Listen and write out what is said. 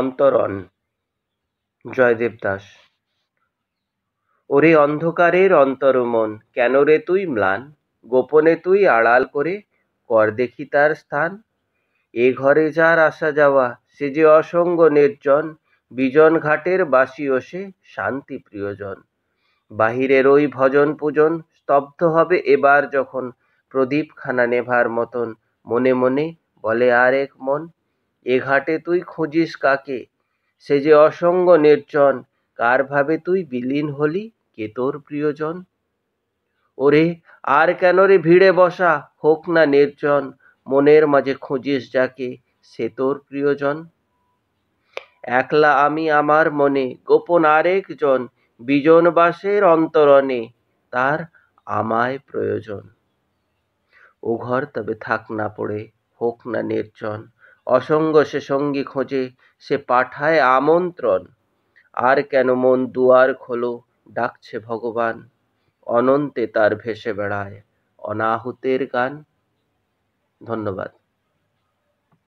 অন্তরণ জয়দেব দাস ওরে অন্ধকারের অন্তরমন কেন রে তুই ম্লান গোপনে তুই আড়াল করে কর দেখি তার স্থান এ ঘরে যার আসা যাওয়া সে যে অসঙ্গ নির্জন বিজন ঘাটের ও সে শান্তি প্রিয়জন বাহিরের ওই ভজন পূজন স্তব্ধ হবে এবার যখন প্রদীপ খানা নেভার মতন মনে মনে বলে আর এক মন এ ঘাটে তুই খুঁজিস কাকে সে যে অসঙ্গ নির্জন কার ভাবে তুই বিলীন হলি কে তোর প্রিয়জন ওরে আর কেন রে ভিড়ে বসা হোক না নির্জন মনের মাঝে খুঁজিস যাকে সে তোর প্রিয়জন একলা আমি আমার মনে গোপন আরেকজন বিজনবাসের অন্তরণে তার আমায় প্রয়োজন ও ঘর তবে থাক না পড়ে হোক না নির্জন অসঙ্গ সে সঙ্গী খোঁজে সে পাঠায় আমন্ত্রণ আর কেন মন দুয়ার খোলো ডাকছে ভগবান অনন্তে তার ভেসে বেড়ায় অনাহুতের গান ধন্যবাদ